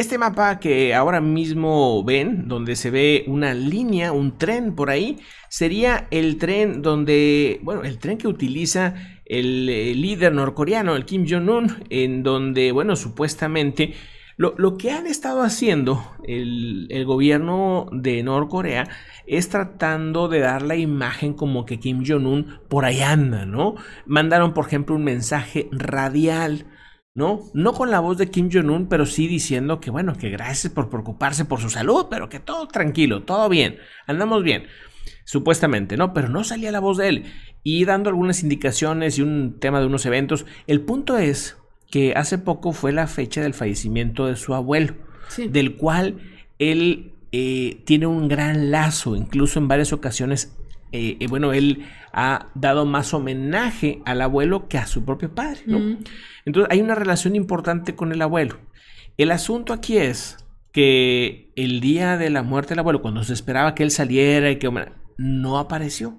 Este mapa que ahora mismo ven, donde se ve una línea, un tren por ahí, sería el tren donde, bueno, el tren que utiliza el, eh, líder norcoreano, el Kim Jong-un, en donde, bueno, supuestamente lo, que han estado haciendo el, el gobierno de Norcorea es tratando de dar la imagen como que Kim Jong-un por ahí anda, ¿no? Mandaron, por ejemplo, un mensaje radial ¿no? No con la voz de Kim Jong-un, pero sí diciendo que, bueno, que gracias por preocuparse por su salud, pero que todo tranquilo, todo bien, andamos bien, supuestamente, ¿no? Pero no salía la voz de él y dando algunas indicaciones y un tema de unos eventos. El punto es que hace poco fue la fecha del fallecimiento de su abuelo, del cual él eh, tiene un gran lazo, incluso en varias ocasiones eh, eh, bueno, él ha dado más homenaje al abuelo que a su propio padre, ¿no? Entonces hay una relación importante con el abuelo. El asunto aquí es que el día de la muerte del abuelo, cuando se esperaba que él saliera y que no apareció,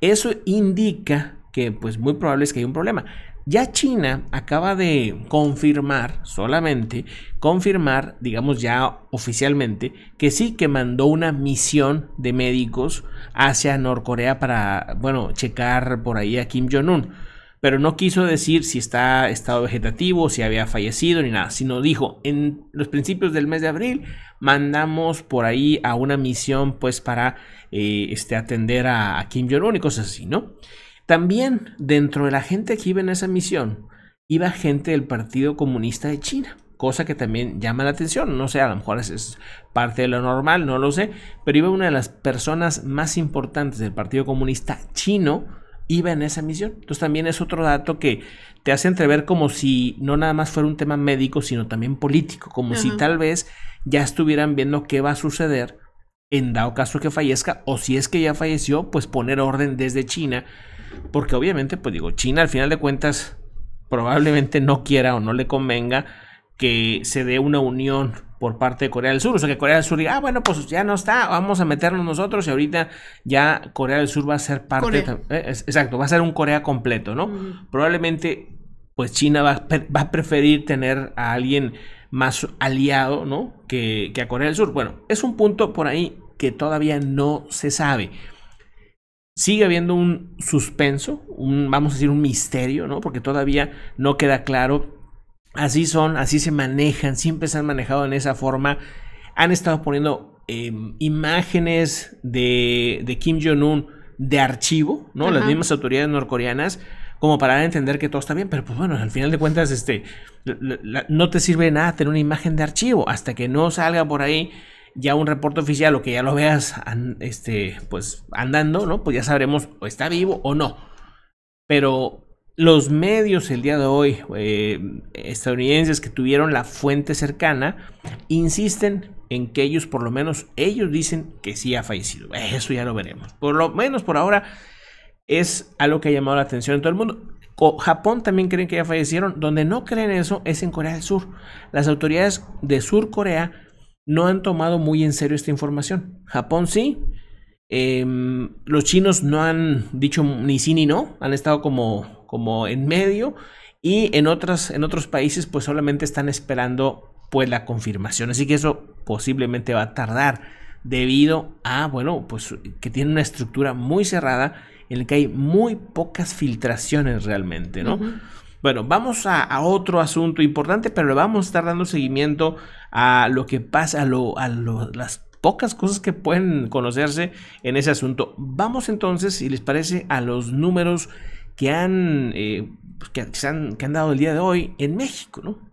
eso indica que pues muy probable es que hay un problema. Ya China acaba de confirmar, solamente confirmar, digamos ya oficialmente, que sí que mandó una misión de médicos hacia Norcorea para, bueno, checar por ahí a Kim Jong-un. Pero no quiso decir si está estado vegetativo, si había fallecido ni nada, sino dijo, en los principios del mes de abril mandamos por ahí a una misión pues para eh, este, atender a, a Kim Jong-un y cosas así, ¿no? También dentro de la gente que iba en esa misión, iba gente del Partido Comunista de China, cosa que también llama la atención. No sé, a lo mejor es parte de lo normal, no lo sé, pero iba una de las personas más importantes del Partido Comunista chino, iba en esa misión. Entonces también es otro dato que te hace entrever como si no nada más fuera un tema médico, sino también político, como si tal vez ya estuvieran viendo qué va a suceder en dado caso que fallezca, o si es que ya falleció, pues poner orden desde China porque obviamente, pues digo, China al final de cuentas probablemente no quiera o no le convenga que se dé una unión por parte de Corea del Sur. O sea, que Corea del Sur diga, ah, bueno, pues ya no está, vamos a meternos nosotros y ahorita ya Corea del Sur va a ser parte. Eh, exacto, va a ser un Corea completo, ¿no? Probablemente, pues China va, a preferir tener a alguien más aliado, ¿no? Que, que a Corea del Sur. Bueno, es un punto por ahí que todavía no se sabe. Sigue habiendo un suspenso, un, vamos a decir un misterio, ¿no? Porque todavía no queda claro. Así son, así se manejan, siempre se han manejado en esa forma. Han estado poniendo em, imágenes de, Kim Jong-un de archivo, ¿no? Las mismas autoridades norcoreanas, como para entender que todo está bien, pero pues bueno, al final de cuentas, este, no te sirve nada tener una imagen de archivo hasta que no salga por ahí ya un reporte oficial o que ya lo veas este, pues, andando, ¿no? Pues ya sabremos o está vivo o no. Pero los medios el día de hoy eh, estadounidenses que tuvieron la fuente cercana insisten en que ellos, por lo menos, ellos dicen que sí ha fallecido. Eso ya lo veremos. Por lo menos por ahora es algo que ha llamado la atención en todo el mundo. Japón también creen que ya fallecieron. Donde no creen eso es en Corea del Sur. Las autoridades de Sur Corea no han tomado muy en serio esta información. Japón sí. Em, los chinos no han dicho ni sí ni no. Han estado como, como en medio. Y en, otras, en otros países pues solamente están esperando pues la confirmación. Así que eso posiblemente va a tardar debido a, bueno, pues que tiene una estructura muy cerrada en la que hay muy pocas filtraciones realmente, ¿no? Bueno, vamos a, otro asunto importante, pero le vamos a estar dando seguimiento a lo que pasa, a, lo, a las pocas cosas que pueden conocerse en ese asunto. Vamos entonces, si les parece, a los números que han, eh, pues, que han dado el día de hoy en México, ¿no?